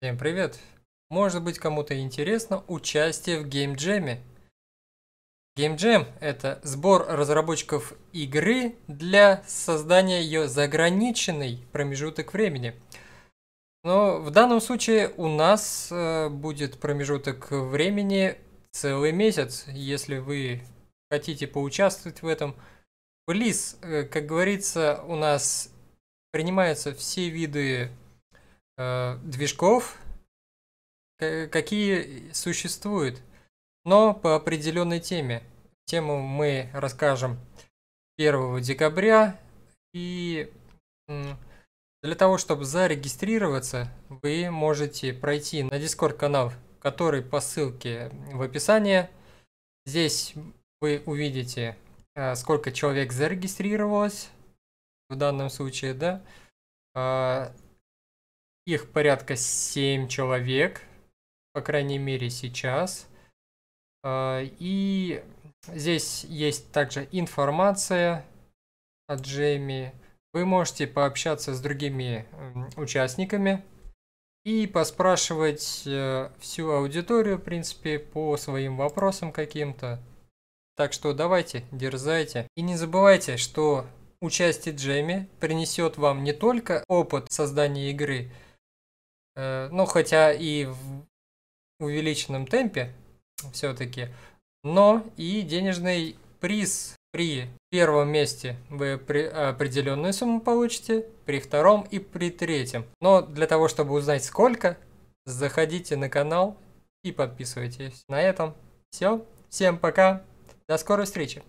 Всем привет! Может быть кому-то интересно участие в Game Game Jam это сбор разработчиков игры для создания ее за ограниченный промежуток времени. Но в данном случае у нас э, будет промежуток времени целый месяц, если вы хотите поучаствовать в этом. Релиз, э, как говорится, у нас принимаются все виды Э, движков, какие существуют, но по определенной теме. Тему мы расскажем 1 декабря. И для того, чтобы зарегистрироваться, вы можете пройти на Discord канал, который по ссылке в описании. Здесь вы увидите, э, сколько человек зарегистрировалось в данном случае, да а, их порядка 7 человек, по крайней мере сейчас. А, и здесь есть также информация о Джейми. Вы можете пообщаться с другими участниками и поспрашивать э, всю аудиторию, в принципе, по своим вопросам каким-то. Так что давайте, дерзайте. И не забывайте, что участие Джейми принесет вам не только опыт создания игры, Э, ну, хотя и в увеличенном темпе все-таки, но и денежный приз при первом месте вы определенную сумму получите, при втором и при третьем. Но для того, чтобы узнать сколько, заходите на канал и подписывайтесь. На этом все. Всем пока. До скорой встречи.